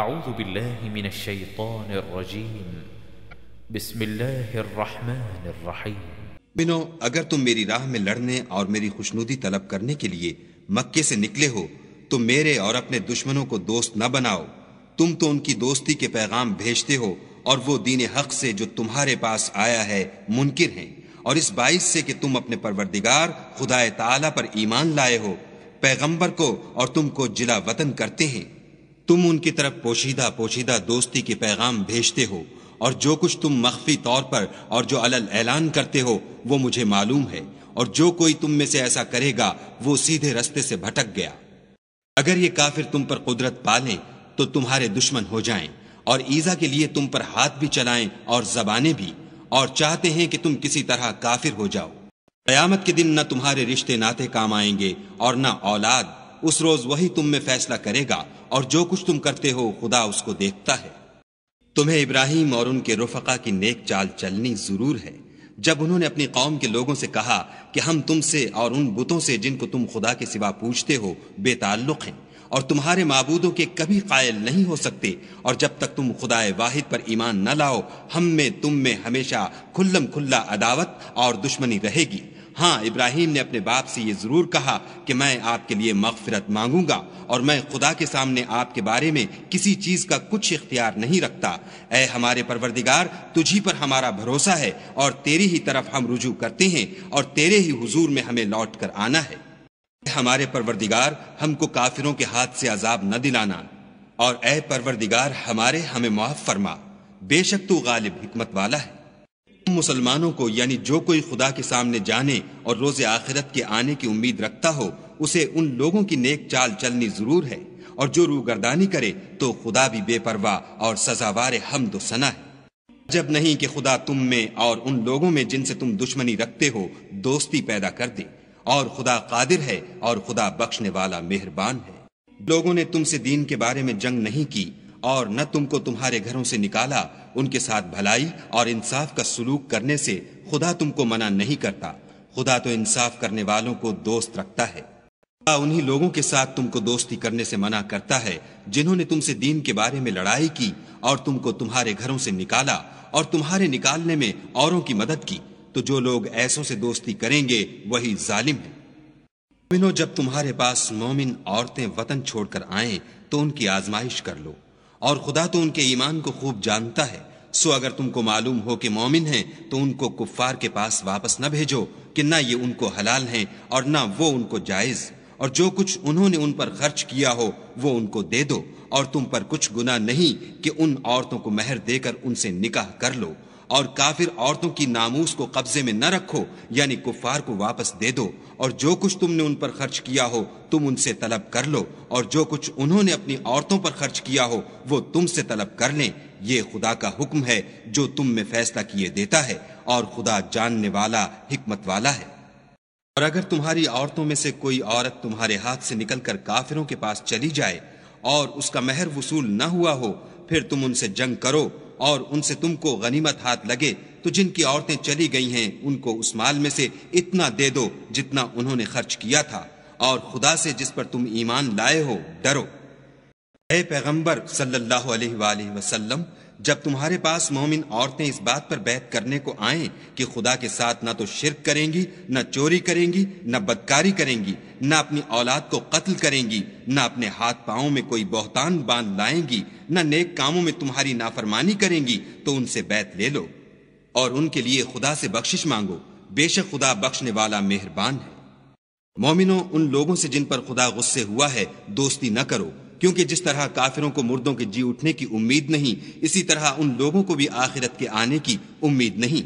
أعوذ بالله من الشيطان الرجيم بسم الله الرحمन الرحيم बिनो अगर तुम मेरी राह में लड़ने और मेरी खुशनुदी तलब करने के लिए मक्के से निकले हो तो मेरे और अपने दुश्मनों को दोस्त न बनाओ तुम तो उनकी दोस्ती के पैगाम भेजते हो और वो दीन हक से जो तुम्हारे पास आया है मुनकिर हैं और इस बाइस से कि तुम अपने परवरदिगार खुदाए ताला पर ईमान लाए हो पैगंबर को और तुमको जिला वतन करते हैं तुम उनकी तरफ पोशीदा पोशीदा दोस्ती के पैगाम भेजते हो और जो कुछ तुम मख्फी तौर पर और जो अलल ऐलान करते हो वो मुझे मालूम है और जो कोई तुम में से ऐसा करेगा वो सीधे रस्ते से भटक गया अगर ये काफिर तुम पर कुदरत पालें तो तुम्हारे दुश्मन हो जाए और ईजा के लिए तुम पर हाथ भी चलाएं और जबाने भी और चाहते हैं कि तुम किसी तरह काफिर हो जाओ कयामत के दिन न तुम्हारे रिश्ते नाते काम आएंगे और न औलाद उस रोज वही तुम में फैसला करेगा और जो कुछ तुम करते हो खुदा उसको देखता है तुम्हें इब्राहिम और उनके रुफका की नेक चाल चलनी जरूर है जब उन्होंने अपनी कौम के लोगों से कहा कि हम तुमसे और उन बुतों से जिनको तुम खुदा के सिवा पूछते हो बेताल्लुक हैं और तुम्हारे मबूदों के कभी कायल नहीं हो सकते और जब तक तुम खुदाए वाहिद पर ईमान न लाओ हम में तुम में हमेशा खुल्लम खुल्ला अदावत और दुश्मनी रहेगी हाँ इब्राहिम ने अपने बाप से ये ज़रूर कहा कि मैं आपके लिए मगफरत मांगूंगा और मैं खुदा के सामने आपके बारे में किसी चीज़ का कुछ इख्तियार नहीं रखता ए हमारे परवरदिगार तुझी पर हमारा भरोसा है और तेरी ही तरफ हम रुझू करते हैं और तेरे ही हजूर में हमें लौट कर आना है हमारे परवरदिगार हमको काफिरों के हाथ से अजाब न दिलाना और ए परवरदिगार हमारे हमें मुआफ़ फरमा बेशक तो गालिब हिकमत वाला है मुसलमानों को यानी जो कोई खुदा के सामने जाने और रोज आखिरत के आने की उम्मीद रखता हो उसे उन लोगों की नेक चाल चलनी जरूर है और जो रू गर्दानी करे तो खुदा भी बेपरवाह और सजावार हमदो सना है जब नहीं कि खुदा तुम में और उन लोगों में जिनसे तुम दुश्मनी रखते हो दोस्ती पैदा कर दे और खुदा कादिर है और खुदा बख्शने वाला मेहरबान है लोगों ने तुमसे दीन के बारे में जंग नहीं की और न तुमको तुम्हारे घरों से निकाला उनके साथ भलाई और इंसाफ का सुलूक करने से खुदा तुमको मना नहीं करता खुदा तो इंसाफ करने वालों को दोस्त रखता है उन्हीं लोगों के साथ तुमको दोस्ती करने से मना करता है जिन्होंने तुमसे दीन के बारे में लड़ाई की और तुमको तुम्हारे घरों से निकाला और तुम्हारे निकालने में औरों की मदद की तो जो लोग ऐसों से दोस्ती करेंगे वही जालिम है मिनो जब तुम्हारे पास मोमिन औरतें वतन छोड़कर आए तो उनकी आजमाइश कर लो और खुदा तो उनके ईमान को खूब जानता है सो अगर तुमको मालूम हो कि मोमिन हैं तो उनको कुफ्फार के पास वापस न भेजो कि ना ये उनको हलाल हैं और ना वो उनको जायज़ और जो कुछ उन्होंने उन पर खर्च किया हो वो उनको दे दो और तुम पर कुछ गुना नहीं कि उन औरतों को मेहर देकर उनसे निकाह कर लो और काफिर औरतों की नामूस को कब्जे में न रखो यानी कुफार को वापस दे दो और जो कुछ तुमने उन पर खर्च किया हो तुम उनसे तलब कर लो और जो कुछ उन्होंने अपनी औरतों पर खर्च किया हो वो तुमसे तलब कर लें ये खुदा का हुक्म है जो तुम में फैसला किए देता है और खुदा जानने वाला हिकमत वाला है और अगर तुम्हारी औरतों में से कोई औरत तुम्हारे हाथ से निकलकर काफिरों के पास चली जाए और उसका मेहर वसूल न हुआ हो फिर तुम उनसे जंग करो और उनसे तुमको गनीमत हाथ लगे तो जिनकी औरतें चली गई हैं उनको उस माल में से इतना दे दो जितना उन्होंने खर्च किया था और खुदा से जिस पर तुम ईमान लाए हो डरो ए पैगंबर सल्लल्लाहु अलैहि वसल्लम जब तुम्हारे पास मोमिन औरतें इस बात पर बैत करने को आए कि खुदा के साथ ना तो शिरक करेंगी ना चोरी करेंगी न बदकारी करेंगी ना अपनी औलाद को कत्ल करेंगी ना अपने हाथ पाओ में कोई बहुतान बांध लाएंगी न नेक कामों में तुम्हारी नाफरमानी करेंगी तो उनसे बैत ले लो और उनके लिए खुदा से बख्शिश मांगो बेशक खुदा बख्शने वाला मेहरबान है मोमिनो उन लोगों से जिन पर खुदा गुस्से हुआ है दोस्ती न करो क्योंकि जिस तरह काफिरों को मुर्दों के जी उठने की उम्मीद नहीं इसी तरह उन लोगों को भी आखिरत के आने की उम्मीद नहीं